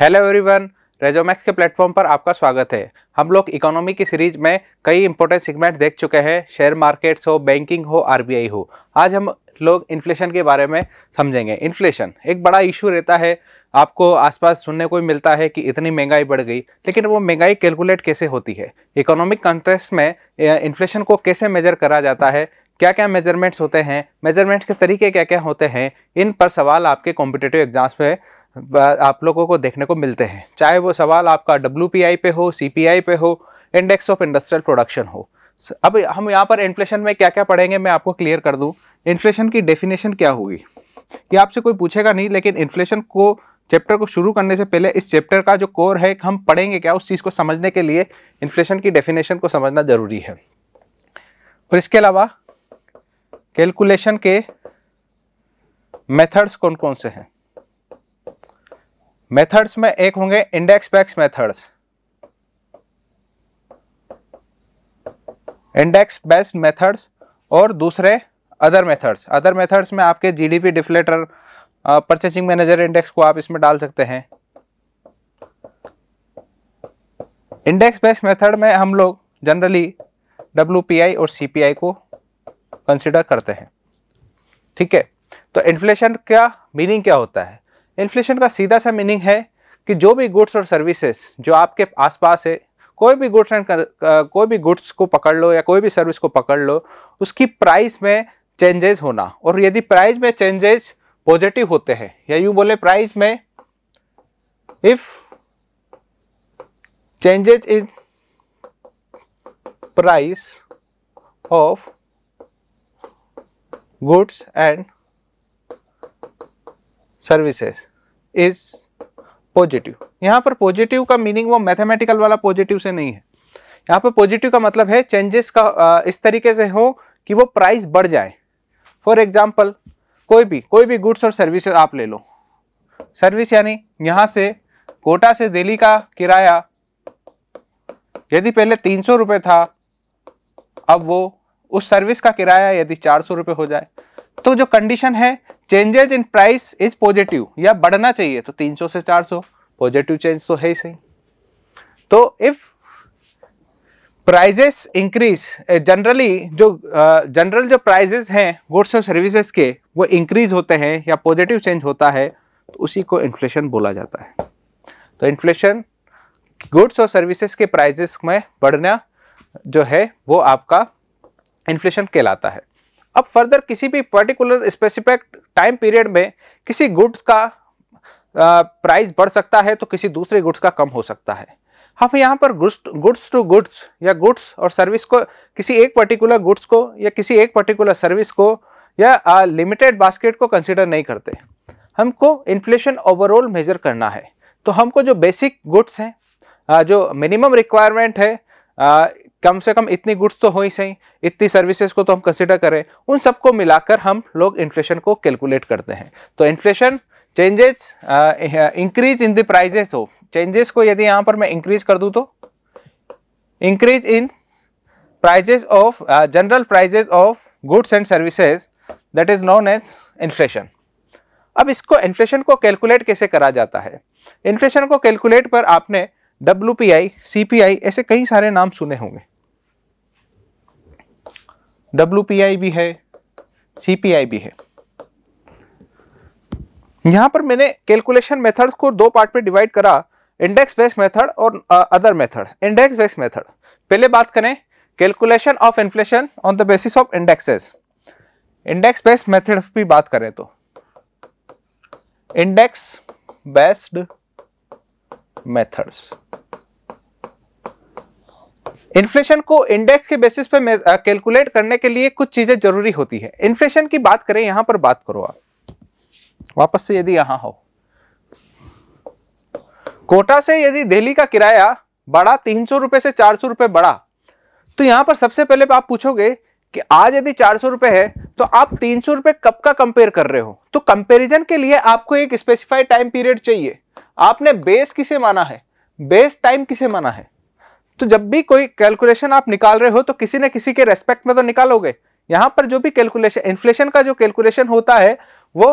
Hello everyone रेजोमैक्स के platform पर आपका स्वागत है हम लोग इकोनॉमी की सीरीज में कई इंपॉर्टेंट सेगमेंट देख चुके हैं शेयर मार्केट्स हो बैंकिंग हो आरबीआई हो आज हम लोग इन्फ्लेशन के बारे में समझेंगे इन्फ्लेशन एक बड़ा इशू रहता है आपको आसपास सुनने को मिलता है कि इतनी महंगाई बढ़ गई लेकिन वो महंगाई कैलकुलेट कैसे होती है इकोनॉमिक कंट्रेस्ट में इन्फ्लेशन को कैसे मेजर करा जाता है क्या क्या मेजरमेंट्स होते हैं मेजरमेंट्स के तरीके क्या क्या होते हैं इन पर सवाल आपके कॉम्पिटेटिव एग्जाम्स में आप लोगों को देखने को मिलते हैं चाहे वो सवाल आपका डब्ल्यू पे हो सी पे हो इंडेक्स ऑफ इंडस्ट्रियल प्रोडक्शन हो अब हम यहाँ पर इन्फ्लेशन में क्या क्या पढ़ेंगे मैं आपको क्लियर कर दूँ इन्फ्लेशन की डेफिनेशन क्या होगी ये आपसे कोई पूछेगा नहीं लेकिन इन्फ्लेशन को चैप्टर को शुरू करने से पहले इस चैप्टर का जो कोर है हम पढ़ेंगे क्या उस चीज़ को समझने के लिए इन्फ्लेशन की डेफिनेशन को समझना ज़रूरी है और इसके अलावा कैलकुलेशन के मेथड्स कौन कौन से हैं मेथड्स में एक होंगे इंडेक्स पैक्स मेथड्स इंडेक्स बेस्ड मेथड्स और दूसरे अदर मेथड्स अदर मेथड्स में आपके GDP deflator purchasing manager index को आप इसमें डाल सकते हैं इंडेक्स बेस्ड मेथड में हम लोग जनरली डब्ल्यू और सी को कंसिडर करते हैं ठीक है तो इन्फ्लेशन का मीनिंग क्या होता है इन्फ्लेशन का सीधा सा मीनिंग है कि जो भी गुड्स और सर्विसेज जो आपके आसपास है कोई भी गुड्स एंड कोई भी गुड्स को पकड़ लो या कोई भी सर्विस को पकड़ लो उसकी प्राइस में चेंजेस होना और यदि प्राइस में चेंजेस पॉजिटिव होते हैं या यूं बोले प्राइस में if changes in price of goods and services is positive यहाँ पर पॉजिटिव का मीनिंग वो मैथमेटिकल वाला पॉजिटिव से नहीं है यहाँ पर पॉजिटिव का मतलब है चेंजेस का इस तरीके से हो कि वो प्राइस बढ़ जाए फॉर एग्जाम्पल कोई भी कोई भी गुड्स और सर्विस आप ले लो सर्विस यानी यहाँ से कोटा से दिल्ली का किराया यदि पहले तीन सौ रुपये था अब वो उस सर्विस का किराया यदि चार सौ रुपये हो जाए तो जो कंडीशन है changes in price is positive या बढ़ना चाहिए तो 300 से 400 पॉजिटिव चेंज तो है ही सही तो इफ प्राइजेस इंक्रीज जनरली जो जनरल uh, eh, जो प्राइजेस हैं गुड्स और सर्विसेज के वो इंक्रीज होते हैं या पॉजिटिव चेंज होता है तो उसी को इन्फ्लेशन बोला जाता है तो इन्फ्लेशन गुड्स और सर्विसेज के प्राइजेस में बढ़ना जो है वो आपका इन्फ्लेशन कहलाता है अब फर्दर किसी भी पर्टिकुलर स्पेसिफिक टाइम पीरियड में किसी गुड्स का प्राइस बढ़ सकता है तो किसी दूसरे गुड्स का कम हो सकता है हम यहाँ पर गुड्स गुड्स टू गुड्स या गुड्स और सर्विस को किसी एक पर्टिकुलर गुड्स को या किसी एक पर्टिकुलर सर्विस को या लिमिटेड बास्केट को कंसिडर नहीं करते हमको इन्फ्लेशन ओवरऑल मेजर करना है तो हमको जो बेसिक गुड्स हैं जो मिनिमम रिक्वायरमेंट है कम से कम इतनी गुड्स तो हो ही सही इतनी सर्विसेज को तो हम कंसिडर करें उन सबको मिलाकर हम लोग इन्फ्लेशन को कैलकुलेट करते हैं तो inflation changes increase in the prices हो चेंजेस को यदि यहाँ पर मैं इंक्रीज कर दूँ तो increase in prices of general prices of goods and services that is known as inflation अब इसको इन्फ्लेशन को कैलकुलेट कैसे करा जाता है इन्फ्लेशन को कैलकुलेट पर आपने W P I C P I ऐसे कई सारे नाम सुने होंगे डब्ल्यू भी है सी भी है यहां पर मैंने कैलकुलेशन मेथड को दो पार्ट में डिवाइड करा इंडेक्स बेस्ड मेथड और other method index based method पहले बात करें calculation of inflation on the basis of indexes index based method की बात करें तो इंडेक्स बेस्ड मेथड्स इन्फ्लेशन को इंडेक्स के बेसिस पे कैलकुलेट uh, करने के लिए कुछ चीजें जरूरी होती है इन्फ्लेशन की बात करें यहां पर बात करो आप वापस से यदि यहां हो कोटा से यदि दिल्ली का किराया बड़ा तीन सौ रुपए से चार सौ रुपए बढ़ा तो यहां पर सबसे पहले आप पूछोगे कि आज यदि चार सौ रुपए है तो आप तीन सौ रुपए कब का कंपेयर कर रहे हो तो कंपेरिजन के लिए आपको एक स्पेसिफाइड टाइम पीरियड चाहिए आपने बेस किसे माना है बेस टाइम किसे माना है तो जब भी कोई कैलकुलेशन आप निकाल रहे हो तो किसी न किसी के रेस्पेक्ट में तो निकालोगे यहां पर जो भी कैलकुलेशन इन्फ्लेशन का जो कैलकुलेशन होता है वो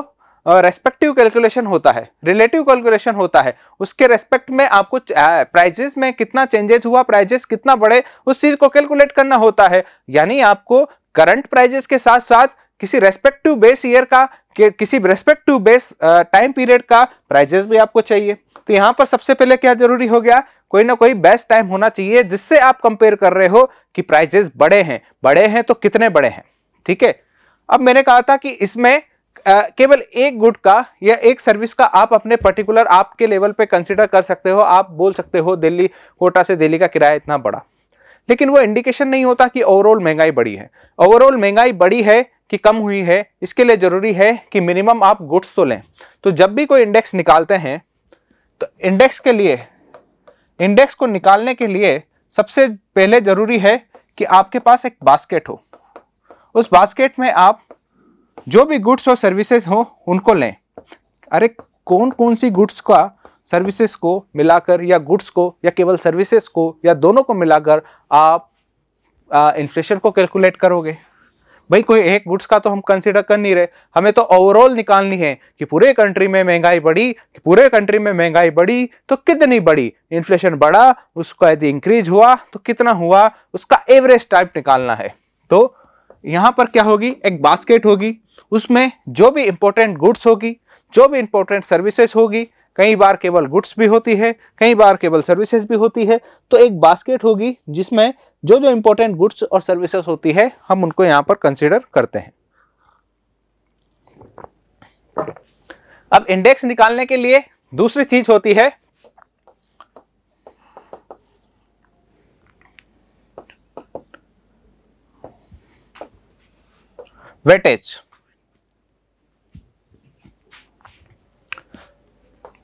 रेस्पेक्टिव कैलकुलेशन होता है रिलेटिव कैलकुलेशन होता है उसके रेस्पेक्ट में आपको प्राइजेस में कितना चेंजेस हुआ प्राइजेस कितना बढ़े उस चीज़ को कैलकुलेट करना होता है यानी आपको करंट प्राइजेस के साथ साथ किसी रेस्पेक्टिव बेस ईयर का कि किसी respect to base time period का प्राइजेस भी आपको चाहिए तो यहाँ पर सबसे पहले क्या जरूरी हो गया कोई ना कोई बेस्ट टाइम होना चाहिए जिससे आप कंपेयर कर रहे हो कि प्राइजेस बड़े हैं बड़े हैं तो कितने बड़े हैं ठीक है अब मैंने कहा था कि इसमें uh, केवल एक गुड का या एक सर्विस का आप अपने पर्टिकुलर आपके लेवल पे कंसिडर कर सकते हो आप बोल सकते हो दिल्ली कोटा से दिल्ली का किराया इतना बड़ा लेकिन वो इंडिकेशन नहीं होता कि ओवरऑल महंगाई बड़ी है ओवरऑल महंगाई बड़ी है कि कम हुई है इसके लिए ज़रूरी है कि मिनिमम आप गुड्स तो लें तो जब भी कोई इंडेक्स निकालते हैं तो इंडेक्स के लिए इंडेक्स को निकालने के लिए सबसे पहले ज़रूरी है कि आपके पास एक बास्केट हो उस बास्केट में आप जो भी गुड्स और सर्विसेज हो उनको लें अरे कौन कौन सी गुड्स का सर्विसेज को मिलाकर या गुड्स को या केवल सर्विसेज को या दोनों को मिलाकर आप इन्फ्लेशन को कैलकुलेट करोगे भाई कोई एक गुड्स का तो हम कंसिडर कर नहीं रहे हमें तो ओवरऑल निकालनी है कि पूरे कंट्री में महंगाई बढ़ी कि पूरे कंट्री में महंगाई बढ़ी तो कितनी बढ़ी इन्फ्लेशन बढ़ा उसका यदि इंक्रीज हुआ तो कितना हुआ उसका एवरेज टाइप निकालना है तो यहाँ पर क्या होगी एक बास्केट होगी उसमें जो भी इम्पोर्टेंट गुड्स होगी जो भी इम्पोर्टेंट सर्विसेज होगी कई बार केवल गुड्स भी होती है कई बार केवल सर्विसेज भी होती है तो एक बास्केट होगी जिसमें जो जो इंपॉर्टेंट गुड्स और सर्विसेज होती है हम उनको यहाँ पर कंसिडर करते हैं अब इंडेक्स निकालने के लिए दूसरी चीज होती है वेटेज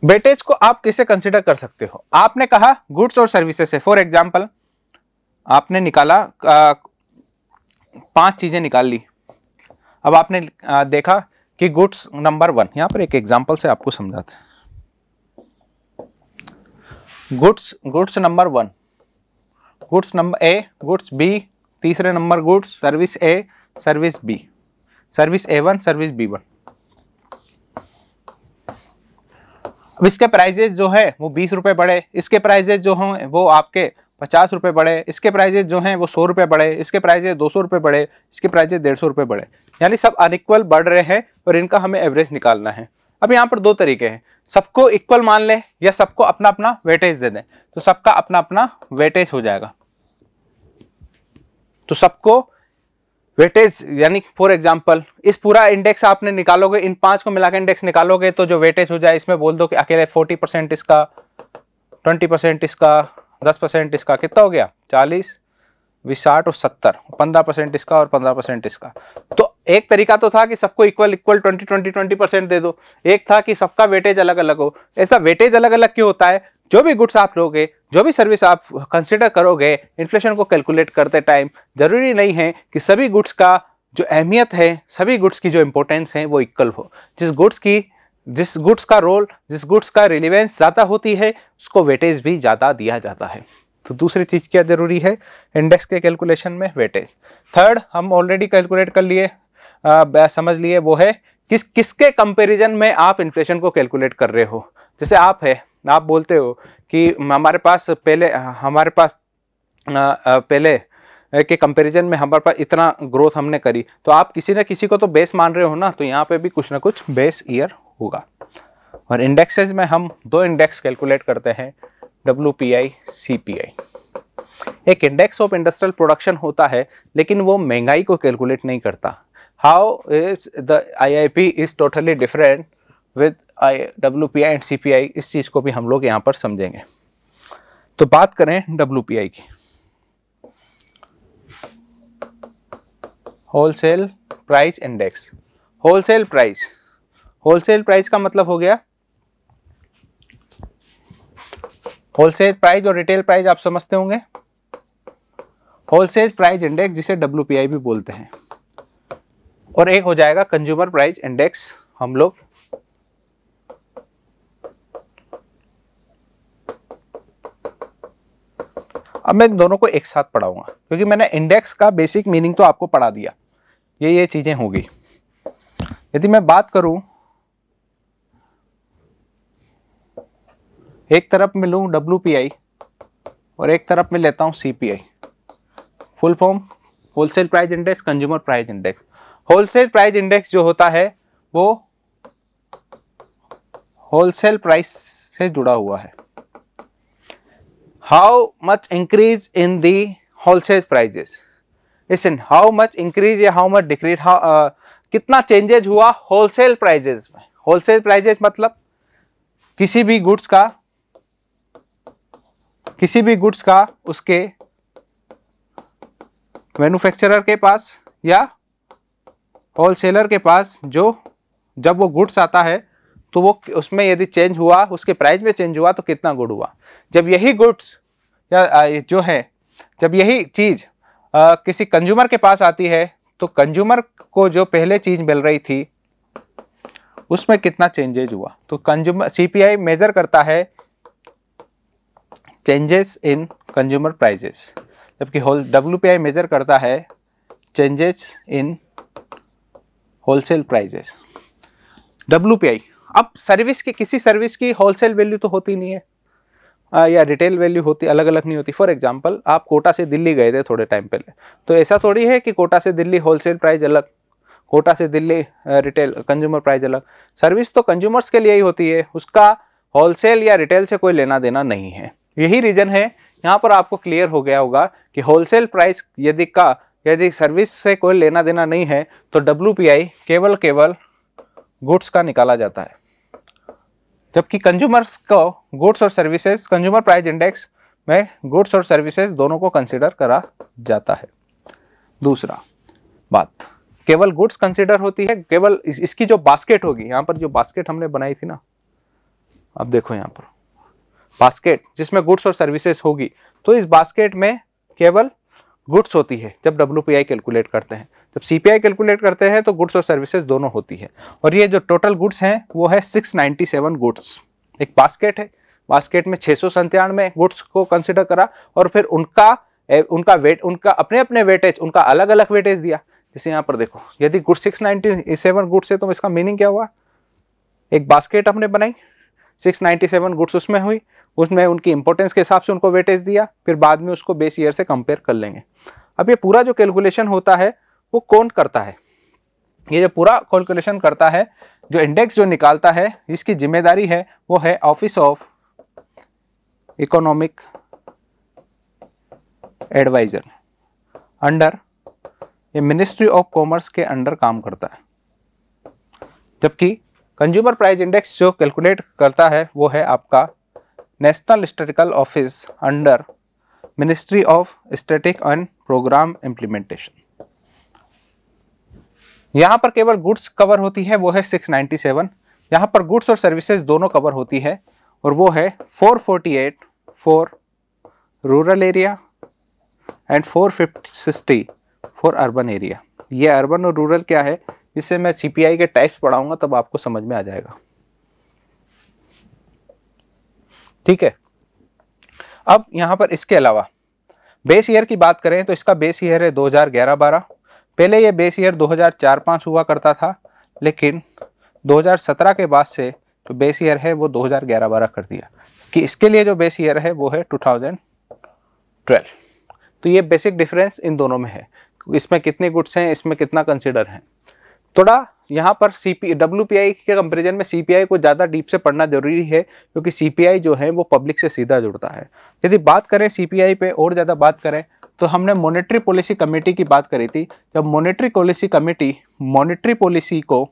वेटेज को आप किसे कंसिडर कर सकते हो आपने कहा गुड्स और सर्विसेज से फॉर एग्जाम्पल आपने निकाला आ, पांच चीज़ें निकाल ली अब आपने आ, देखा कि गुड्स नंबर वन यहाँ पर एक एग्जाम्पल से आपको समझाते goods goods number one goods number A goods B तीसरे number goods service A service B service A one service B one अब इसके प्राइजेज जो है वो बीस रुपये बढ़े इसके प्राइजेज जो हों वो आपके पचास रुपये बढ़े इसके प्राइजेज जो हैं वो सौ रुपये बढ़े इसके प्राइजेज दो सौ रुपये बढ़े इसके प्राइजेज डेढ़ सौ रुपये बढ़े यानी सब अनइक्वल बढ़ रहे हैं और इनका हमें एवरेज निकालना है अब यहाँ पर दो तरीके हैं सबको इक्वल मान लें या सबको अपना अपना वेटेज दे दें तो सबका अपना अपना वेटेज हो जाएगा तो सबको वेटेज यानी फॉर एग्जाम्पल इस पूरा इंडेक्स आपने निकालोगे इन पांच को मिलाकर इंडेक्स निकालोगे तो जो वेटेज हो जाए इसमें बोल दो कि अकेले फोर्टी परसेंट इसका ट्वेंटी परसेंट इसका दस परसेंट इसका कितना हो गया चालीस बीस साठ और सत्तर पंद्रह परसेंट इसका और पंद्रह परसेंट इसका तो एक तरीका तो था कि सबको equal equal twenty twenty twenty percent दे दो एक था कि सबका वेटेज अलग अलग हो ऐसा वेटेज अलग अलग क्यों होता है जो भी गुड्स आप लोगे जो भी सर्विस आप कंसिडर करोगे इन्फ्लेशन को कैलकुलेट करते टाइम ज़रूरी नहीं है कि सभी गुड्स का जो अहमियत है सभी गुड्स की जो इम्पोर्टेंस है वो इक्वल हो जिस गुड्स की जिस गुड्स का रोल जिस गुड्स का रिलीवेंस ज़्यादा होती है उसको वेटेज भी ज़्यादा दिया जाता है तो दूसरी चीज़ क्या ज़रूरी है इंडेक्स के कैलकुलेशन में वेटेज थर्ड हम ऑलरेडी कैलकुलेट कर लिए आ, समझ लिए वो है किस किसके कंपैरिजन में आप इन्फ्लेशन को कैलकुलेट कर रहे हो जैसे आप है आप बोलते हो कि हमारे पास पहले हमारे पास पहले के कंपैरिजन में हमारे पास इतना ग्रोथ हमने करी तो आप किसी ना किसी को तो बेस मान रहे हो ना तो यहाँ पे भी कुछ ना कुछ बेस ईयर होगा और इंडेक्सेज में हम दो इंडेक्स कैलकुलेट करते हैं W P I C P I एक इंडेक्स ऑफ इंडस्ट्रियल प्रोडक्शन होता है लेकिन वो महंगाई को कैलकुलेट नहीं करता how is the IIP is totally different with WPI and CPI इस चीज़ को भी हम लोग यहाँ पर समझेंगे तो बात करें पी आई की wholesale price index wholesale price wholesale price का मतलब हो गया होलसेल प्राइस और रिटेल प्राइस आप समझते होंगे होलसेल प्राइस इंडेक्स जिसे डब्ल्यू भी बोलते हैं और एक हो जाएगा कंज्यूमर प्राइस इंडेक्स हम लोग अब मैं दोनों को एक साथ पढ़ाऊंगा क्योंकि मैंने इंडेक्स का बेसिक मीनिंग तो आपको पढ़ा दिया ये ये चीज़ें होगी यदि मैं बात करूं एक तरफ में लू डब्ल्यू और एक तरफ में लेता हूं CPI full form wholesale price index consumer price index wholesale price index जो होता है वो होलसेल प्राइस से जुड़ा हुआ है how much increase in the wholesale prices listen how much increase या हाउ मच डिक्रीज हाउ कितना चेंजेज हुआ होलसेल प्राइजेस में होलसेल प्राइजेस मतलब किसी भी गुड्स का किसी भी गुड्स का उसके मैन्युफैक्चरर के पास या होल सेलर के पास जो जब वो गुड्स आता है तो वो उसमें यदि चेंज हुआ उसके प्राइस में चेंज हुआ तो कितना गुड हुआ जब यही गुड्स या जो है जब यही चीज़ किसी कंज्यूमर के पास आती है तो कंज्यूमर को जो पहले चीज़ मिल रही थी उसमें कितना चेंजेज हुआ तो कंज्यूमर सीपीआई मेजर करता है चेंजेस इन कंज्यूमर प्राइजेस जबकि होल डब्ल्यू मेजर करता है changes in wholesale prices W अब सर्विस की किसी सर्विस की होलसेल वैल्यू तो होती नहीं है आ, या रिटेल वैल्यू होती अलग अलग नहीं होती फॉर एग्जांपल आप कोटा से दिल्ली गए थे थोड़े टाइम पहले तो ऐसा थोड़ी है कि कोटा से दिल्ली होलसेल प्राइस अलग कोटा से दिल्ली रिटेल कंज्यूमर प्राइस अलग सर्विस तो कंज्यूमर्स के लिए ही होती है उसका होलसेल या रिटेल से कोई लेना देना नहीं है यही रीज़न है यहाँ पर आपको क्लियर हो गया होगा कि होलसेल प्राइस यदि का यदि सर्विस से कोई लेना देना नहीं है तो डब्ल्यू केवल केवल गुड्स का निकाला जाता है जबकि कंज्यूमर्स को गुड्स और सर्विसेज कंज्यूमर प्राइस इंडेक्स में गुड्स और सर्विसेज दोनों को कंसिडर करा जाता है दूसरा बात केवल गुड्स कंसिडर होती है केवल इस, इसकी जो बास्केट होगी यहाँ पर जो बास्केट हमने बनाई थी ना अब देखो यहाँ पर बास्केट जिसमें गुड्स और सर्विसेज होगी तो इस बास्केट में केवल गुड्स होती है जब डब्ल्यू कैलकुलेट करते हैं जब सी कैलकुलेट करते हैं तो गुड्स और सर्विसेज दोनों होती है और ये जो टोटल गुड्स हैं वो है 697 गुड्स एक बास्केट है बास्केट में छः सौ गुड्स को कंसिडर करा और फिर उनका उनका वेट उनका अपने अपने वेटेज उनका अलग अलग वेटेज दिया जैसे यहाँ पर देखो यदि गुड्स सिक्स सेवन गुड्स है तो इसका मीनिंग क्या हुआ एक बास्केट हमने बनाई सिक्स नाइन्टी सेवन गुड्स उसमें हुई उसमें उनकी इंपॉर्टेंस के हिसाब से उनको वेटेज दिया फिर बाद में उसको बेस ईयर से कंपेयर कर लेंगे अब ये पूरा जो कैलकुलेशन होता है वो कौन करता है ये जो पूरा कैलकुलेशन करता है जो इंडेक्स जो निकालता है इसकी जिम्मेदारी है वो है office of economic adviser under ये मिनिस्ट्री ऑफ कॉमर्स के अंडर काम करता है जबकि कंज्यूमर प्राइस इंडेक्स जो कैलकुलेट करता है वो है आपका national statistical office under ministry of statistics and programme implementation यहाँ पर केवल गुड्स कवर होती है वो है 697 यहाँ पर गुड्स और सर्विसेज दोनों कवर होती है और वो है 448 for rural area and four fifty for urban area ये अर्बन और रूरल क्या है इससे मैं सी के टाइप्स पढ़ाऊंगा तब आपको समझ में आ जाएगा ठीक है अब यहाँ पर इसके अलावा बेस ईयर की बात करें तो इसका बेस ईयर है 2011 हज़ार पहले ये बेस ईयर 2004-5 हुआ करता था लेकिन 2017 के बाद से जो बेस ईयर है वो 2011 हज़ार कर दिया कि इसके लिए जो बेस ईयर है वो है 2012 तो ये बेसिक डिफरेंस इन दोनों में है इसमें कितने गुड्स हैं इसमें कितना कंसिडर है थोड़ा यहाँ पर C P W P I के कंपेरिजन में सी पी आई को ज़्यादा डीप से पढ़ना जरूरी है क्योंकि सी पी आई जो है वो पब्लिक से सीधा जुड़ता है यदि बात करें सी पी आई पर और ज़्यादा बात करें तो हमने मोनिट्री पॉलिसी कमेटी की बात करी थी जब monetary policy committee monetary policy को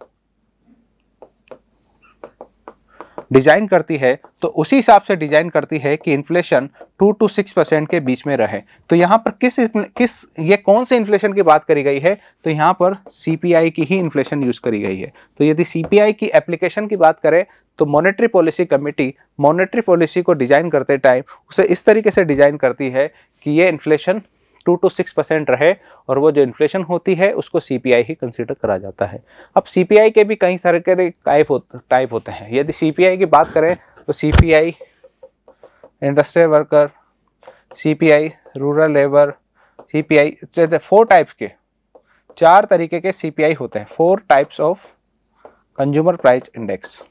डिज़ाइन करती है तो उसी हिसाब से डिज़ाइन करती है कि inflation two to six percent के बीच में रहे तो यहाँ पर किस किस ये कौन से इन्फ्लेशन की बात करी गई है तो यहाँ पर सी की ही इन्फ्लेशन यूज़ करी गई है तो यदि सीपीआई की एप्लीकेशन की बात करें तो monetary policy committee monetary policy को डिज़ाइन करते टाइम उसे इस तरीके से डिज़ाइन करती है कि ये inflation two to six percent रहे और वो जो इन्फ्लेशन होती है उसको सी ही कंसिडर करा जाता है अब सी के भी कई सारे टाइप होते टाइप होते हैं यदि सी की बात करें तो C industrial worker C rural labour C P four types के चार तरीके के सी होते हैं four types of consumer price index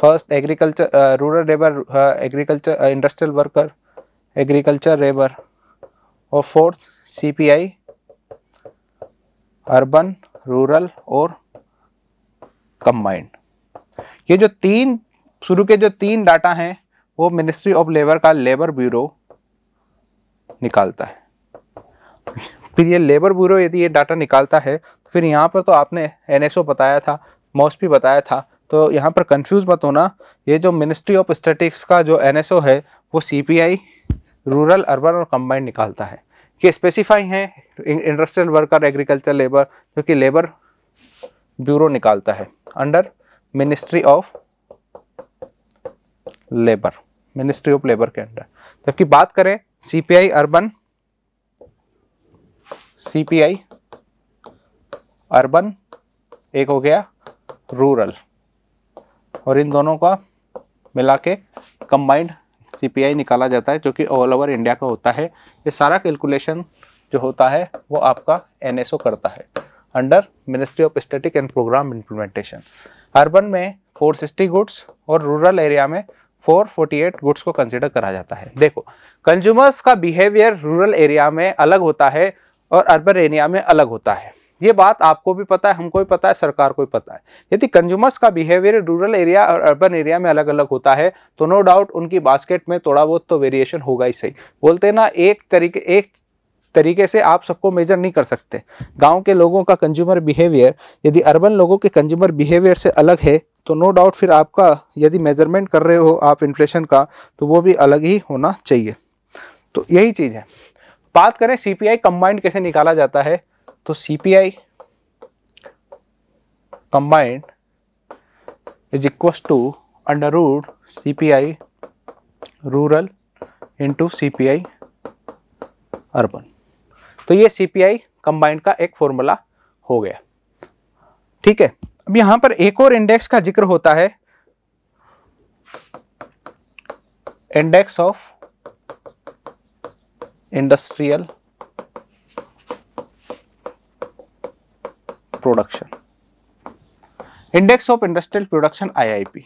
first agriculture rural labour agriculture industrial worker agriculture labour और फोर्थ सीपीआई अर्बन रूरल और कंबाइंड ये जो तीन शुरू के जो तीन डाटा हैं वो मिनिस्ट्री ऑफ लेबर का लेबर ब्यूरो निकालता है फिर ये लेबर ब्यूरो यदि ये डाटा निकालता है तो फिर यहाँ पर तो आपने एन बताया था मॉस्पी बताया था तो यहाँ पर कंफ्यूज मत होना ये जो मिनिस्ट्री ऑफ स्टेटिक्स का जो एन है वो सी रूरल अर्बन और कंबाइंड निकालता है कि स्पेसिफाई हैं इंडस्ट्रियल वर्कर एग्रीकल्चर लेबर जो कि लेबर ब्यूरो निकालता है under ministry of labour ministry of labour के अंडर जबकि बात करें सीपीआई अर्बन सीपीआई अर्बन एक हो गया रूरल और इन दोनों का मिला के कंबाइंड सीपीआई निकाला जाता है जो कि ऑल ओवर इंडिया का होता है ये सारा कैलकुलेशन जो होता है वो आपका एनएसओ करता है under ministry of statistics and programme implementation urban में 460 गुड्स और रूरल एरिया में 448 गुड्स को कंसिडर करा जाता है देखो कंज्यूमर्स का बिहेवियर रूरल एरिया में अलग होता है और अर्बन एरिया में अलग होता है ये बात आपको भी पता है हमको भी पता है सरकार को भी पता है यदि कंज्यूमर्स का बिहेवियर रूरल एरिया और अर्बन एरिया में अलग अलग होता है तो नो डाउट उनकी बास्केट में थोड़ा बहुत तो वेरिएशन होगा ही सही बोलते ना एक तरीके एक तरीके से आप सबको मेजर नहीं कर सकते गांव के लोगों का कंज्यूमर बिहेवियर यदि अर्बन लोगों के कंज्यूमर बिहेवियर से अलग है तो नो डाउट फिर आपका यदि मेजरमेंट कर रहे हो आप इन्फ्लेशन का तो वो भी अलग ही होना चाहिए तो यही चीज़ है बात करें सीपीआई कंबाइंड कैसे निकाला जाता है तो C combined is equals to under root C rural into C P I urban तो ये सी कंबाइंड का एक फॉर्मूला हो गया ठीक है अब यहां पर एक और इंडेक्स का जिक्र होता है index of industrial production index of industrial production IIP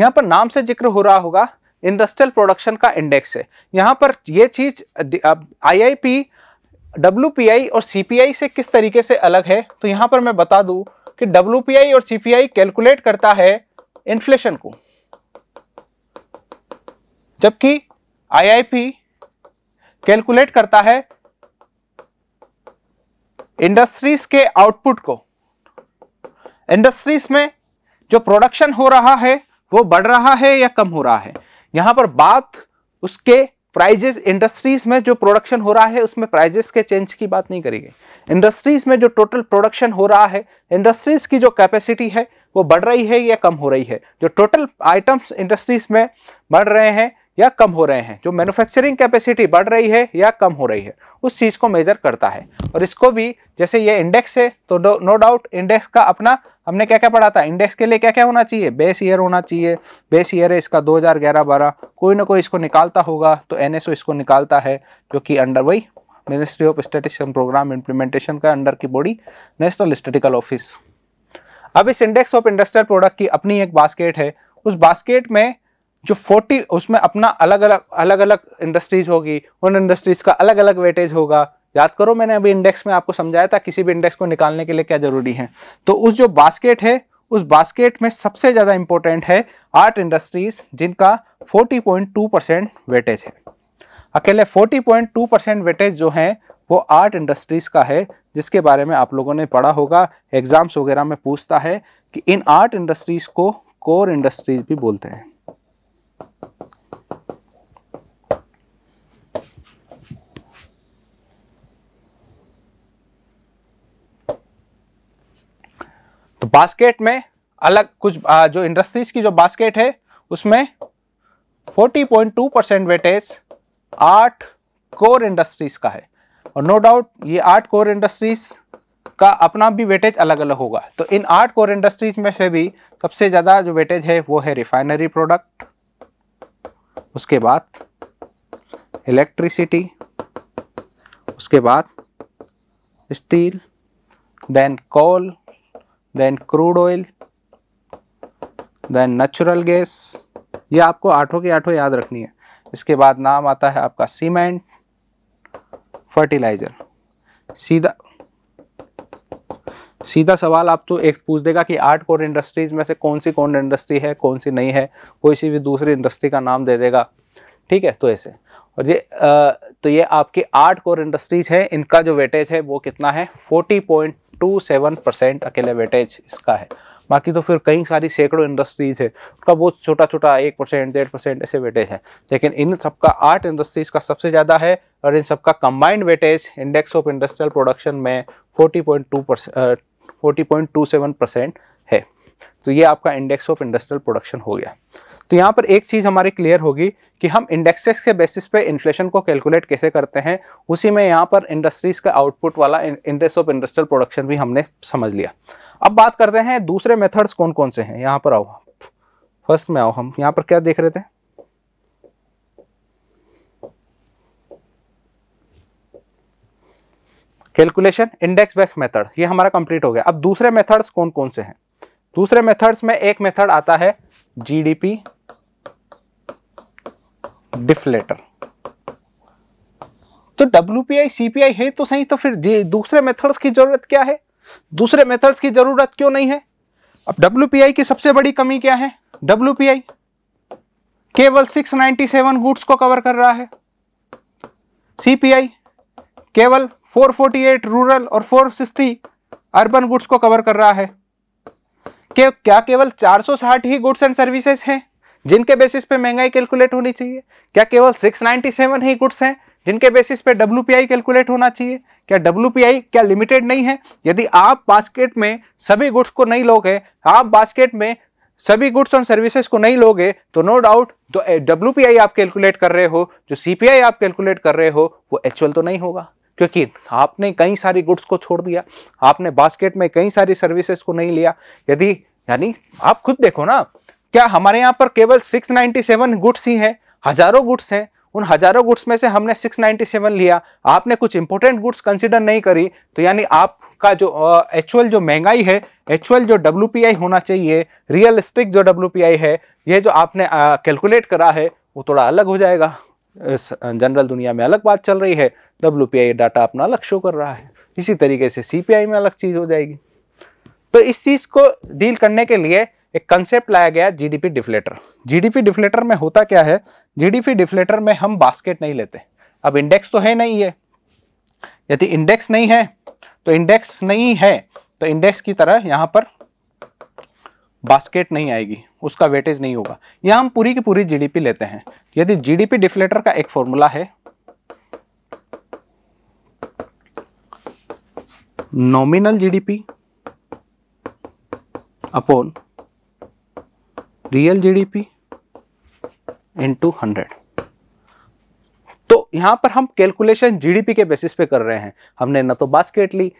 यहाँ पर नाम से जिक्र हो रहा होगा इंडस्ट्रियल प्रोडक्शन का इंडेक्स है यहाँ पर ये चीज आईआईपी डब्ल्यूपीआई और सीपीआई से किस तरीके से अलग है तो यहाँ पर मैं बता दू कि डब्ल्यूपीआई और सीपीआई कैलकुलेट करता है इन्फ्लेशन को जबकि आईआईपी कैलकुलेट करता है इंडस्ट्रीज के आउटपुट को इंडस्ट्रीज में जो प्रोडक्शन हो रहा है वो बढ़ रहा है या कम हो रहा है यहां पर बात उसके प्राइजेस इंडस्ट्रीज में जो प्रोडक्शन हो रहा है उसमें प्राइजेस के चेंज की बात नहीं करेगी इंडस्ट्रीज में जो टोटल प्रोडक्शन हो रहा है इंडस्ट्रीज की जो कैपेसिटी है वो बढ़ रही है या कम हो रही है जो टोटल आइटम्स इंडस्ट्रीज में बढ़ रहे हैं या कम हो रहे हैं जो मैन्युफैक्चरिंग कैपेसिटी बढ़ रही है या कम हो रही है उस चीज़ को मेजर करता है और इसको भी जैसे ये इंडेक्स है तो नो डाउट इंडेक्स का अपना हमने क्या क्या पढ़ा था इंडेक्स के लिए क्या क्या होना चाहिए बेस ईयर होना चाहिए बेस ईयर है इसका 2011-12 कोई ना कोई इसको निकालता होगा तो एन इसको निकालता है जो कि अंडर वही ministry of statistics programme implementation का अंडर की बॉडी नेशनल स्टेटिकल ऑफिस अब इस इंडेक्स ऑफ इंडस्ट्रियल प्रोडक्ट की अपनी एक बास्केट है उस बास्केट में जो 40 उसमें अपना अलग अलग अलग अलग इंडस्ट्रीज होगी उन इंडस्ट्रीज का अलग अलग वेटेज होगा याद करो मैंने अभी इंडेक्स में आपको समझाया था किसी भी इंडेक्स को निकालने के लिए क्या जरूरी है तो उस जो बास्केट है उस बास्केट में सबसे ज़्यादा इंपॉर्टेंट है आर्ट इंडस्ट्रीज जिनका 40.2 परसेंट वेटेज है अकेले 40.2 परसेंट वेटेज जो है वो आर्ट इंडस्ट्रीज़ का है जिसके बारे में आप लोगों ने पढ़ा होगा एग्ज़ाम्स वगैरह में पूछता है कि इन आर्ट इंडस्ट्रीज़ को कोर इंडस्ट्रीज़ भी बोलते हैं बास्केट में अलग कुछ जो इंडस्ट्रीज की जो बास्केट है उसमें 40.2 परसेंट वेटेज आठ कोर इंडस्ट्रीज का है और नो डाउट ये आठ कोर इंडस्ट्रीज का अपना भी वेटेज अलग अलग होगा तो इन आठ कोर इंडस्ट्रीज में से भी सबसे ज़्यादा जो वेटेज है वो है रिफाइनरी प्रोडक्ट उसके बाद इलेक्ट्रिसिटी उसके बाद steel then coal then crude oil then natural gas ये आपको आठों के आठों याद रखनी है इसके बाद नाम आता है आपका सीमेंट फर्टिलाइजर सीधा सीधा सवाल आप तो एक पूछ देगा कि आठ कोर इंडस्ट्रीज में से कौन सी कौन इंडस्ट्री है कौन सी नहीं है कोई सी भी दूसरी इंडस्ट्री का नाम दे देगा ठीक है तो ऐसे और ये तो ये आपकी आठ कोर इंडस्ट्रीज है इनका जो वेटेज है वो कितना है forty point two seven percent अकेले वेटेज इसका है बाकी तो फिर कई सारी सैकड़ों इंडस्ट्रीज़ है उसका बहुत छोटा छोटा एक परसेंट डेढ़ परसेंट ऐसे वेटेज है लेकिन इन सबका आठ इंडस्ट्रीज़ का सबसे ज़्यादा है और इन सबका combined weightage index of industrial production में forty point two percent forty point two seven percent है तो ये आपका इंडेक्स ऑफ इंडस्ट्रियल प्रोडक्शन हो गया तो यहाँ पर एक चीज़ हमारी क्लियर होगी कि हम इंडेक्सेस के बेसिस पे इन्फ्लेशन को कैलकुलेट कैसे करते हैं उसी में यहाँ पर इंडस्ट्रीज़ का आउटपुट वाला इंडेक्स ऑफ इंडस्ट्रियल प्रोडक्शन भी हमने समझ लिया अब बात करते हैं दूसरे मेथड्स कौन कौन से हैं यहाँ पर आओ फर्स्ट में आओ हम यहाँ पर क्या देख रहे थे कैलकुलेशन इंडेक्स बैक मेथड ये हमारा कंप्लीट हो गया अब दूसरे मेथड्स कौन कौन से हैं दूसरे मेथड्स में एक मेथड आता है जीडीपी डिफ्लेटर तो W P I C P I है तो सही तो फिर दूसरे मेथड्स की ज़रूरत क्या है दूसरे मेथड्स की ज़रूरत क्यों नहीं है अब डब्ल्यू पी आई की सबसे बड़ी कमी क्या है डब्ल्यू पी आई केवल 697 गुड्स को कवर कर रहा है सी पी आई केवल 448 रूरल और 460 अर्बन गुड्स को कवर कर रहा है के, क्या केवल 460 ही गुड्स एंड सर्विसेज हैं जिनके बेसिस पे महंगाई कैलकुलेट होनी चाहिए क्या केवल 697 ही गुड्स हैं जिनके बेसिस पे डब्ल्यू कैलकुलेट होना चाहिए क्या डब्ल्यू क्या लिमिटेड नहीं है यदि आप बास्केट में सभी गुड्स को नहीं लोगे आप बास्केट में सभी गुड्स और सर्विसेज को नहीं लोगे तो नो डाउट तो डब्ल्यू आप कैलकुलेट कर रहे हो जो सी आप कैलकुलेट कर रहे हो वो एक्चुअल तो नहीं होगा क्योंकि आपने कई सारी गुड्स को छोड़ दिया आपने बास्केट में कई सारी सर्विसेज को नहीं लिया यदि यानी आप खुद देखो ना क्या हमारे यहाँ पर केवल 697 गुड्स ही हैं हजारों गुड्स हैं उन हजारों गुड्स में से हमने 697 लिया आपने कुछ इंपोर्टेंट गुड्स कंसिडर नहीं करी तो यानी आपका जो एक्चुअल जो महंगाई है एक्चुअल जो डब्ल्यू होना चाहिए रियलिस्टिक जो डब्ल्यू है ये जो आपने कैलकुलेट करा है वो थोड़ा अलग हो जाएगा जनरल दुनिया में अलग बात चल रही है डब्ल्यू डाटा अपना अलग शो कर रहा है इसी तरीके से सी में अलग चीज़ हो जाएगी तो इस चीज़ को डील करने के लिए एक कंसेप्ट लाया गया है जीडीपी डिफ्लेटर जीडीपी डिफ्लेटर में होता क्या है जीडीपी डिफ्लेटर में हम बास्केट नहीं लेते अब इंडेक्स तो है नहीं है यदि इंडेक्स नहीं है तो इंडेक्स नहीं है तो इंडेक्स की तरह यहां पर बास्केट नहीं आएगी उसका वेटेज नहीं होगा यहां हम पूरी की पूरी जीडीपी लेते हैं यदि जीडीपी डिफ्लेटर का एक फॉर्मूला है nominal GDP upon real GDP into 100 तो यहां पर हम कैलकुलेशन जीडीपी के बेसिस पे कर रहे हैं हमने ना तो बास्केट ली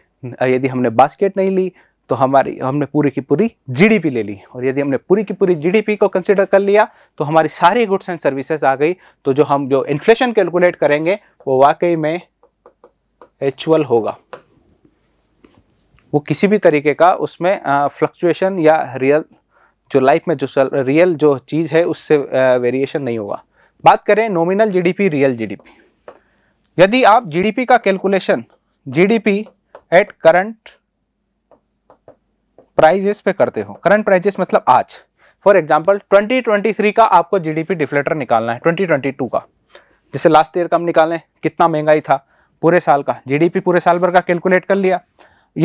यदि हमने बास्केट नहीं ली तो हमारी हमने पूरी की पूरी जीडीपी ले ली और यदि हमने पूरी की पूरी जीडीपी को कंसिडर कर लिया तो हमारी सारी गुड्स एंड सर्विसेज आ गई तो जो हम जो इन्फ्लेशन कैलकुलेट करेंगे वो वाकई में एक्चुअल होगा वो किसी भी तरीके का उसमें फ्लक्चुएशन या रियल जो लाइफ में जो रियल जो चीज़ है उससे वेरिएशन नहीं होगा बात करें नॉमिनल जीडीपी रियल जीडीपी यदि आप जीडीपी का calculation GDP at current prices पे करते हो करंट प्राइजेस मतलब आज फॉर एग्जांपल 2023 का आपको जीडीपी डिफ्लेटर निकालना है 2022 का जैसे लास्ट ईयर का हम निकालें कितना महंगाई था पूरे साल का जीडीपी पूरे साल भर का कैलकुलेट कर लिया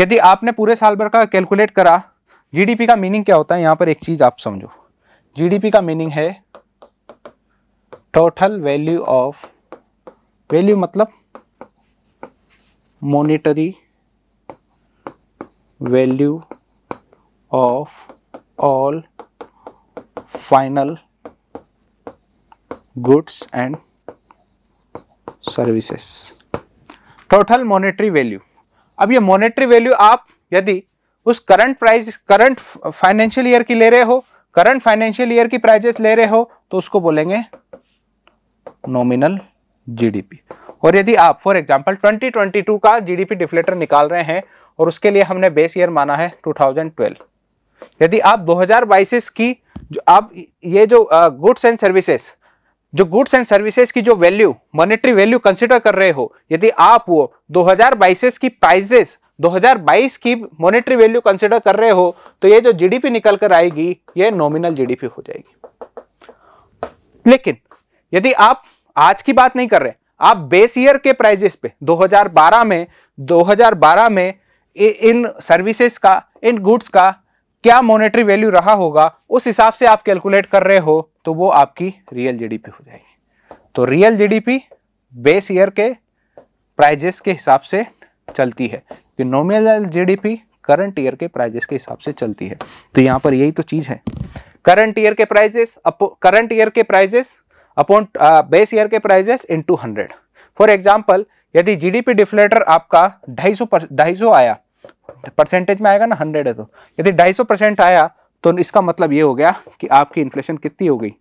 यदि आपने पूरे साल भर का कैलकुलेट करा जीडीपी का मीनिंग क्या होता है यहां पर एक चीज आप समझो जीडीपी का मीनिंग है टोटल वैल्यू ऑफ वैल्यू मतलब monetary value of all final goods and services total monetary value अब ये मॉनेटरी वैल्यू आप यदि उस current price current financial year की ले रहे हो करंट फाइनेंशियल ईयर की प्राइजेस ले रहे हो तो उसको बोलेंगे नॉमिनल जीडीपी और यदि आप फॉर एग्जांपल 2022 का जीडीपी डिफ्लेटर निकाल रहे हैं और उसके लिए हमने बेस ईयर माना है 2012 यदि आप 2022 की जो आप ये जो गुड्स एंड सर्विसेस जो गुड्स एंड सर्विसेज की जो वैल्यू मॉनेटरी वैल्यू कंसिडर कर रहे हो यदि आप वो 2022 की प्राइजेस 2022 की मॉनेटरी वैल्यू कंसिडर कर रहे हो तो ये जो जीडीपी निकल कर आएगी ये नॉमिनल जीडीपी हो जाएगी लेकिन यदि आप आज की बात नहीं कर रहे आप बेस ईयर के प्राइजेस पे 2012 में 2012 में इन सर्विसेज का इन गुड्स का क्या मॉनेटरी वैल्यू रहा होगा उस हिसाब से आप कैलकुलेट कर रहे हो तो वो आपकी रियल जीडीपी हो जाएगी तो रियल जीडीपी बेस ईयर के प्राइजेस के हिसाब से चलती है कि नॉमिनल जीडीपी करंट ईयर के प्राइजेस के हिसाब से चलती है तो यहाँ पर यही तो चीज़ है करंट ईयर के प्राइजेस करंट ईयर के प्राइजेस अपॉन बेस ईयर के prices into hundred for example यदि जीडीपी डिफ्लेटर आपका ढाई सौ ढाई सौ आया परसेंटेज में आएगा ना हंड्रेड है तो यदि ढाई सौ परसेंट आया तो इसका मतलब ये हो गया कि आपकी इन्फ्लेशन कितनी हो गई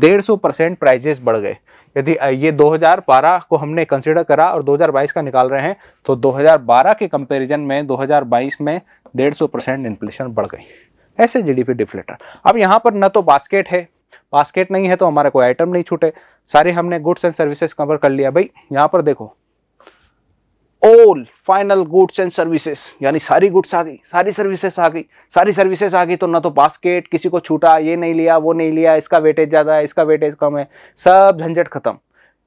डेढ़ सौ परसेंट प्राइजेस बढ़ गए यदि ये 2012 को हमने कंसिडर करा और 2022 का निकाल रहे हैं तो 2012 के कंपैरिजन में 2022 में 150 परसेंट इन्फ्लेशन बढ़ गई ऐसे जीडीपी डिफ्लेटर अब यहाँ पर न तो बास्केट है बास्केट नहीं है तो हमारा कोई आइटम नहीं छूटे सारे हमने गुड्स एंड सर्विसेज कवर कर लिया भाई यहाँ पर देखो all final goods and services यानी सारी गुड्स आ गई सारी सर्विसेज आ गई सारी सर्विसेज आ गई तो ना तो बास्केट किसी को छूटा ये नहीं लिया वो नहीं लिया इसका वेटेज ज़्यादा है इसका वेटेज कम है सब झंझट खत्म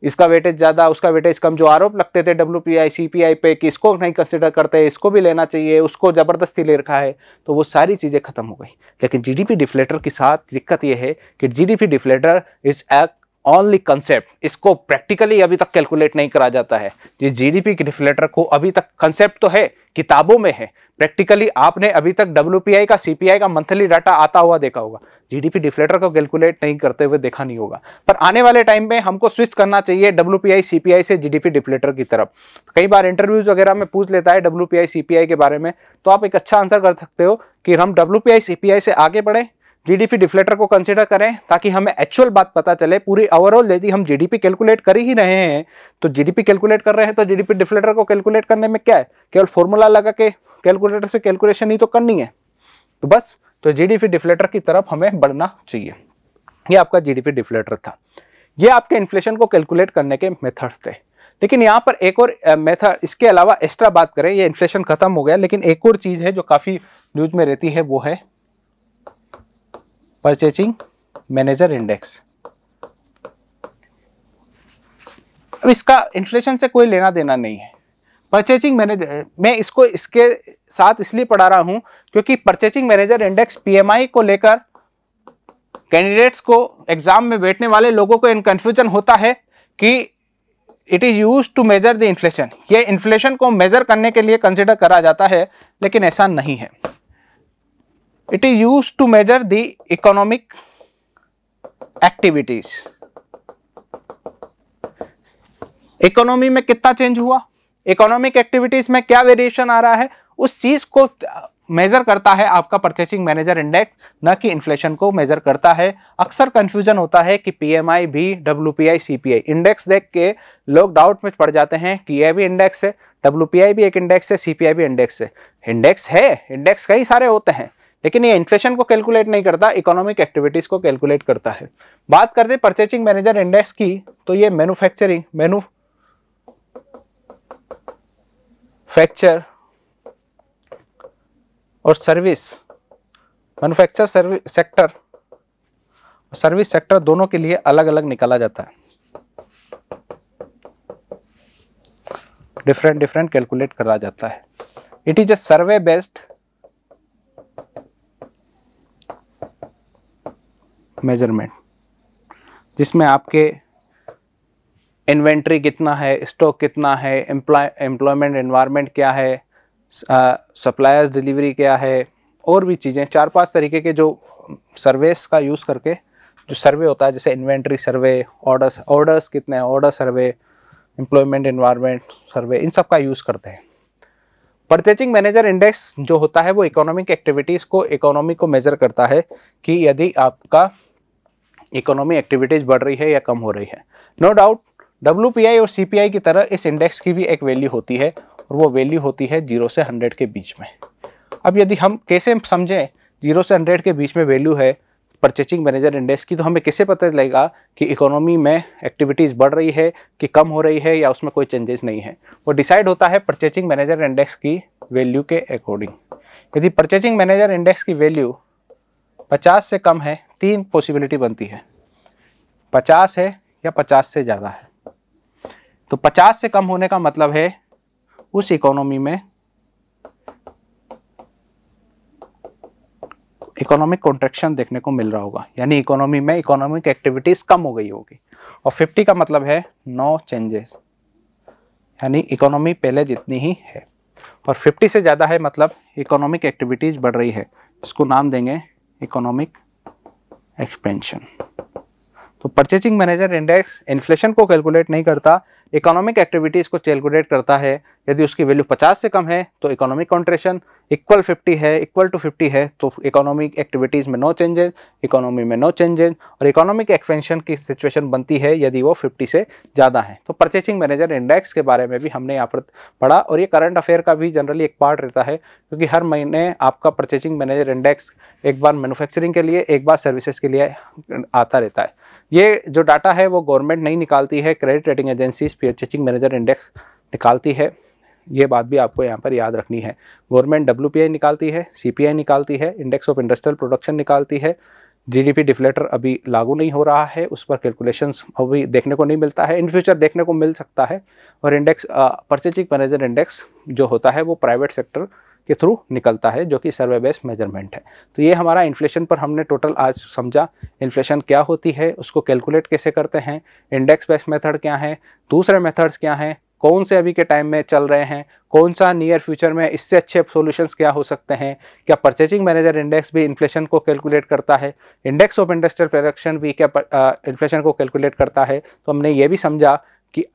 इसका वेटेज ज़्यादा उसका वेटेज कम जो आरोप लगते थे W P I C P I पे कि इसको नहीं कंसिडर करते इसको भी लेना चाहिए उसको ज़बरदस्ती ले रखा है तो वो सारी चीज़ें खत्म हो गई लेकिन पी डिफ्लेटर के साथ दिक्कत ये है कि P deflator is actually concept इसको प्रैक्टिकली अभी तक कैलकुलेट नहीं करा जाता है ये जीडीपी रिफ्लेटर को अभी तक कंसेप्ट तो है किताबों में है प्रैक्टिकली आपने अभी तक डब्ल्यू का सीपीआई का मंथली डाटा आता हुआ देखा होगा जीडीपी डिफ्लेटर को कैलकुलेट नहीं करते हुए देखा नहीं होगा पर आने वाले टाइम में हमको स्विच करना चाहिए डब्ल्यू सीपीआई से जीडीपी डिफ्लेटर की तरफ कई बार इंटरव्यूज वगैरह में पूछ लेता है डब्ल्यू सीपीआई के बारे में तो आप एक अच्छा आंसर कर सकते हो कि हम डब्ल्यू सीपीआई से आगे बढ़ें जीडीपी डिफ्लेटर को कंसिडर करें ताकि हमें एक्चुअल बात पता चले पूरी ओवरऑल यदि हम जीडीपी कैलकुलेट कर ही रहे हैं तो जीडीपी कैलकुलेट कर रहे हैं तो जीडीपी डिफ्लेटर को कैलकुलेट करने में क्या है केवल फॉर्मूला लगा के कैलकुलेटर से कैलकुलेशन ही तो करनी है तो बस तो जीडीपी डिफ्लेटर की तरफ हमें बढ़ना चाहिए ये आपका जीडीपी डिफ्लेटर था ये आपके इन्फ्लेशन को कैलकुलेट करने के मेथड थे लेकिन यहाँ पर एक और मेथड इसके अलावा एक्स्ट्रा बात करें ये इन्फ्लेशन खत्म हो गया लेकिन एक और चीज़ है जो काफ़ी न्यूज में रहती है वो है परचेजिंग मैनेजर इंडेक्स अब इसका इन्फ्लेशन से कोई लेना देना नहीं है परचेजिंग मैनेजर मैं इसको इसके साथ इसलिए पढ़ा रहा हूं क्योंकि परचेजिंग मैनेजर इंडेक्स पीएमआई को लेकर कैंडिडेट्स को एग्जाम में बैठने वाले लोगों को इन कंफ्यूजन होता है कि it is use to measure the inflation ये इन्फ्लेशन को मेज़र करने के लिए कंसिडर करा जाता है लेकिन ऐसा नहीं है It is used to measure the economic activities. Economy में कितना चेंज हुआ इकोनॉमिक एक्टिविटीज में क्या वेरिएशन आ रहा है उस चीज को मेजर करता है आपका परचेसिंग मैनेजर इंडेक्स न कि इन्फ्लेशन को मेजर करता है अक्सर कंफ्यूजन होता है कि पीएमआई भी डब्ल्यू सीपीआई इंडेक्स देख के लोग डाउट में पड़ जाते हैं कि यह भी इंडेक्स है डब्ल्यू भी एक इंडेक्स है सीपीआई भी इंडेक्स है इंडेक्स है इंडेक्स कई सारे होते हैं लेकिन ये इन्फ्लेशन को कैलकुलेट नहीं करता इकोनॉमिक एक्टिविटीज को कैलकुलेट करता है बात करते परचेसिंग मैनेजर इंडेक्स की तो ये मैन्युफैक्चरिंग मैनू फैक्चर और सर्विस मैन्युफैक्चर सर्विस सेक्टर और सर्विस सेक्टर दोनों के लिए अलग अलग निकाला जाता है डिफरेंट डिफरेंट कैलकुलेट करा जाता है it is a survey based measurement जिसमें आपके इन्वेंट्री कितना है स्टॉक कितना है एम्प्लॉय एम्प्लॉयमेंट इन्वायरमेंट क्या है सप्लायर्स डिलीवरी क्या है और भी चीज़ें चार पांच तरीके के जो सर्वेस का यूज़ करके जो सर्वे होता है जैसे इन्वेंट्री सर्वे ऑर्डर्स ऑर्डर्स कितने हैं order survey employment environment survey इन सब का यूज़ करते हैं परचेजिंग मैनेजर इंडेक्स जो होता है वो इकोनॉमिक एक्टिविटीज़ को इकोनॉमी को मेज़र करता है कि यदि आपका इकोनॉमी एक्टिविटीज़ बढ़ रही है या कम हो रही है नो डाउट डब्ल्यू और सी की तरह इस इंडेक्स की भी एक वैल्यू होती है और वो वैल्यू होती है जीरो से हंड्रेड के बीच में अब यदि हम कैसे समझें जीरो से हंड्रेड के बीच में वैल्यू है परचेजिंग मैनेजर इंडेक्स की तो हमें कैसे पता चलेगा कि इकोनॉमी में एक्टिविटीज़ बढ़ रही है कि कम हो रही है या उसमें कोई चेंजेस नहीं है वो डिसाइड होता है परचेजिंग मैनेजर इंडेक्स की वैल्यू के अकॉर्डिंग यदि परचेजिंग मैनेजर इंडेक्स की वैल्यू 50 से कम है तीन पॉसिबिलिटी बनती है पचास है या पचास से ज़्यादा है तो पचास से कम होने का मतलब है उस इकोनॉमी में इकोनॉमिक कॉन्ट्रेक्शन देखने को मिल रहा होगा यानी इकोनॉमी में इकोनॉमिक एक्टिविटीज़ कम हो गई होगी और 50 का मतलब है नो चेंजेस यानी इकोनॉमी पहले जितनी ही है और 50 से ज़्यादा है मतलब इकोनॉमिक एक्टिविटीज़ बढ़ रही है इसको नाम देंगे इकोनॉमिक expansion तो परचेजिंग मैनेजर इंडेक्स इन्फ्लेशन को कैलकुलेट नहीं करता इकोनॉमिक एक्टिविटीज़ को कैलकुलेट करता है यदि उसकी वैल्यू 50 से कम है तो इकोनॉमिक कॉन्ट्रेशन इक्वल 50 है इक्वल टू 50 है तो इकोनॉमिक एक्टिविटीज़ में नो चेंजेज इकोनॉमी में नो चेंजेज और इकोनॉमिक एक्सपेंशन की सिचुएशन बनती है यदि वो 50 से ज़्यादा है तो परचेसिंग मैनेजर इंडेक्स के बारे में भी हमने यहाँ पर पढ़ा और ये करंट अफेयर का भी जनरली एक पार्ट रहता है क्योंकि हर महीने आपका परचेसिंग मैनेजर इंडेक्स एक बार मैनुफैक्चरिंग के लिए एक बार सर्विसेज के लिए आता रहता है ये जो डाटा है वो गवर्नमेंट नहीं निकालती है credit rating agencies purchasing manager index निकालती है ये बात भी आपको यहाँ पर याद रखनी है गवर्नमेंट डब्ल्यू निकालती है सी निकालती है इंडेक्स ऑफ इंडस्ट्रियल प्रोडक्शन निकालती है जीडीपी डिफ्लेटर अभी लागू नहीं हो रहा है उस पर कैलकुलेशंस अभी देखने को नहीं मिलता है इन फ्यूचर देखने को मिल सकता है और इंडेक्स परचेजिंग मैनेजर इंडेक्स जो होता है वो प्राइवेट सेक्टर के थ्रू निकलता है जो कि सर्वे बेस्ड मेजरमेंट है तो ये हमारा इन्फ्लेशन पर हमने टोटल आज समझा इन्फ्लेशन क्या होती है उसको कैलकुलेट कैसे करते हैं इंडेक्स बेस्ड मेथड क्या है दूसरे मेथड्स क्या हैं कौन से अभी के टाइम में चल रहे हैं कौन सा नियर फ्यूचर में इससे अच्छे सॉल्यूशंस क्या हो सकते हैं क्या परचेजिंग मैनेजर इंडेक्स भी इन्फ्लेशन को कैलकुलेट करता है इंडेक्स ऑफ इंडस्ट्रियल प्रोडक्शन भी क्या इन्फ्लेशन uh, को कैलकुलेट करता है तो हमने ये भी समझा कि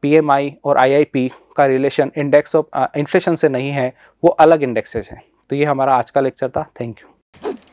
पी एम आई और आईआईपी का रिलेशन इंडेक्स ऑफ इन्फ्लेशन से नहीं है वो अलग इंडेक्सेस हैं तो ये हमारा आज का लेक्चर था थैंक यू